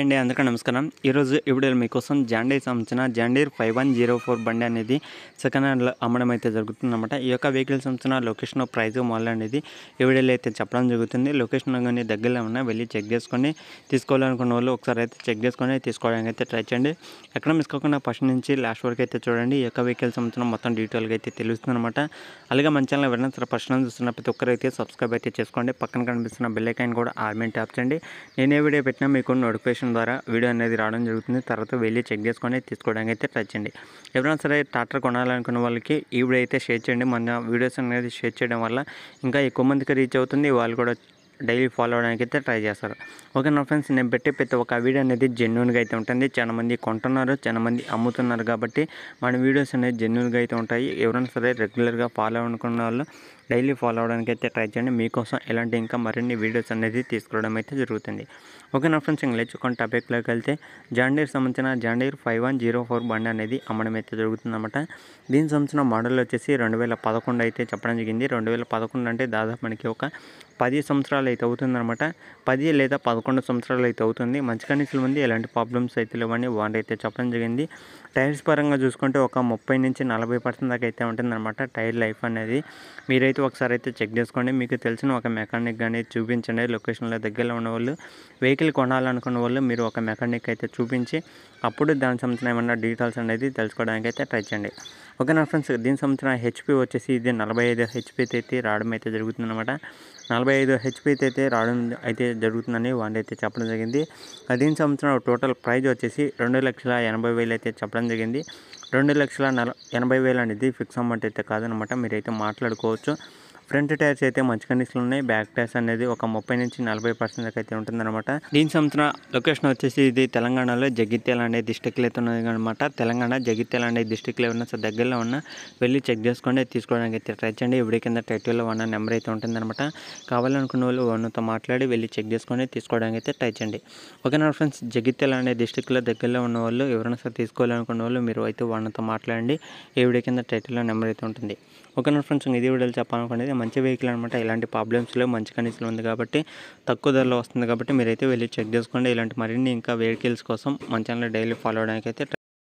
అండి అందరికీ నమస్కారం ఈరోజు ఇప్పుడు మీకోసం జాండీర్ సంబంధించిన జాండీర్ ఫైవ్ వన్ జీరో ఫోర్ బండి అనేది సెకండ్ హ్యాండ్లో అమ్మడం అయితే జరుగుతుందన్నమాట ఈ యొక్క వెహికల్ సంబంధించిన లొకేషన్ ప్రైస్ మోడల్ అనేది ఈ అయితే చెప్పడం జరుగుతుంది లొకేషన్ కానీ దగ్గరలో ఉన్నా వెళ్ళి చెక్ చేసుకొని తీసుకోవాలనుకున్న వాళ్ళు ఒకసారి అయితే చెక్ చేసుకొని తీసుకోవడానికి అయితే ట్రై చేయండి ఎక్కడ మిస్ కాకుండా ఫస్ట్ నుంచి లాస్ట్ వరకు అయితే చూడండి ఈ యొక్క వెహికల్ సంబంధించిన మొత్తం డీటెయిల్గా అయితే తెలుస్తుంది అనమాట అలాగే మంచి ఛానల్ ఎవరైనా సరే ఫస్ట్ నుంచి చూస్తున్న ప్రతి ఒక్కరు అయితే సబ్స్క్రైబ్ అయితే చేసుకోండి పక్కన కనిపిస్తున్న బెల్ కూడా ఆర్మెంట్ ట్యాప్ చేయండి నేను వీడియో పెట్టినా మీకు నోటిఫికేషన్ నోటిఫికేషన్ ద్వారా వీడియో అనేది రావడం జరుగుతుంది తర్వాత వెళ్ళి చెక్ చేసుకొని తీసుకోవడానికి అయితే ట్రై చేయండి ఎవరైనా సరే ట్రాక్టర్ కొనాలనుకున్న వాళ్ళకి ఈ వీడియో అయితే షేర్ చేయండి మన వీడియోస్ అనేది షేర్ చేయడం వల్ల ఇంకా ఎక్కువ మందికి రీచ్ అవుతుంది వాళ్ళు కూడా డైలీ ఫాలో అవడానికి అయితే ట్రై చేస్తారు ఓకే నా ఫ్రెండ్స్ నేను పెట్టే ప్రతి ఒక్క వీడియో అనేది జెన్యున్గా అయితే ఉంటుంది చాలామంది కొంటున్నారు చాలామంది అమ్ముతున్నారు కాబట్టి మన వీడియోస్ అనేది జెన్యున్గా అయితే ఉంటాయి ఎవరైనా సరే రెగ్యులర్గా ఫాలో అనుకున్న వాళ్ళు డైలీ ఫాలో అవడానికి అయితే ట్రై చేయండి మీకోసం ఇలాంటి ఇంకా మరిన్ని వీడియోస్ అనేది తీసుకురావడం అయితే జరుగుతుంది ఓకే నా ఫ్రెండ్స్ ఇంకా లేచుకొని టాపిక్లోకి వెళ్తే జాండీర్ సంబంధించిన జాండీర్ ఫైవ్ వన్ జీరో ఫోర్ బండి అనేది అమ్మడం అయితే జరుగుతుందన్నమాట దీనికి సంబంధించిన మోడల్ వచ్చేసి రెండు వేల పదకొండు అయితే చెప్పడం జరిగింది రెండు వేల పదకొండు అంటే దాదాపు మనకి ఒక పది సంవత్సరాలు అయితే అనమాట పది లేదా పదకొండు సంవత్సరాలు అయితే అవుతుంది మంచి కండిషన్ ఉంది ఎలాంటి ప్రాబ్లమ్స్ అయితే లేవని వాళ్ళు అయితే చెప్పడం జరిగింది టైర్స్ పరంగా చూసుకుంటే ఒక ముప్పై నుంచి నలభై పర్సెంట్ దాకా అయితే ఉంటుందన్నమాట టైర్ లైఫ్ అనేది మీరైతే ఒకసారి అయితే చెక్ చేసుకోండి మీకు తెలిసిన ఒక మెకానిక్ కానీ చూపించండి లొకేషన్లో దగ్గరలో ఉన్నవాళ్ళు వెహికల్ కొనాలనుకున్న వాళ్ళు మీరు ఒక మెకానిక్ అయితే చూపించి అప్పుడు దానికి సంబంధించిన ఏమన్నా డీటెయిల్స్ అనేది తెలుసుకోవడానికి అయితే ట్రై చేయండి ఓకే నా ఫ్రెండ్స్ దీనికి సంబంధించిన హెచ్పి వచ్చేసి ఇది నలభై ఐదు హెచ్పి అయితే రావడం అయితే జరుగుతుందన్నమాట నలభై ఐదు హెచ్పి అయితే రావడం అయితే జరుగుతుందని వాళ్ళు అయితే చెప్పడం జరిగింది దీనికి సంబంధించిన టోటల్ ప్రైజ్ వచ్చేసి రెండు లక్షల ఎనభై వేలు అయితే చెప్పడం జరిగింది రెండు లక్షల నల ఎనభై వేలు అనేది ఫిక్స్ అమౌంట్ అయితే కాదనమాట మీరైతే మాట్లాడుకోవచ్చు ఫ్రంట్ టైర్స్ అయితే మంచి కండిషన్ ఉన్నాయి బ్యాక్ టైర్స్ అనేది ఒక ముప్పై నుంచి నలభై పర్సెంట్ దాకా అయితే ఉంటుందన్నమాట దీని సంవత్సరం లొకేషన్ వచ్చేసి ఇది తెలంగాణలో జగిత్యాల అనే డిస్టిక్లో అయితే ఉన్నది అనమాట తెలంగాణ జగిత్యాల అనే డిస్టిక్లో ఉన్న దగ్గరలో ఉన్న వెళ్ళి చెక్ చేసుకుంటే తీసుకోవడానికి అయితే ట్రై చేయండి ఇప్పుడు కింద టైటిల్లో ఉన్న నెంబర్ అయితే ఉంటుందన్నమాట కావాలనుకున్న వాళ్ళు ఓనర్తో మాట్లాడి వెళ్ళి చెక్ చేసుకుని తీసుకోవడానికి అయితే ట్రై చేయండి ఓకేనా ఫ్రెండ్స్ జగిత్యాల అనే డిస్టిక్లో దగ్గరలో ఉన్న వాళ్ళు ఎవరైనా సరే తీసుకోవాలనుకున్న వాళ్ళు మీరు అయితే ఓనర్తో మాట్లాడండి ఈ కింద టైటిల్లో నెంబర్ అయితే ఉంటుంది ఓకేనా ఫ్రెండ్స్ ఇది వీడియోలు చెప్పాలనుకునేది మంచి వెహికల్ అనమాట ఎలాంటి ప్రాబ్లమ్స్ లేవు మంచి కండిషన్లో ఉంది కాబట్టి తక్కువ ధరలో వస్తుంది కాబట్టి మీరైతే వెళ్ళి చెక్ చేసుకోండి ఇలాంటి మరిన్ని ఇంకా వెహికల్స్ కోసం మంచి డైలీ ఫాలో అవడానికి అయితే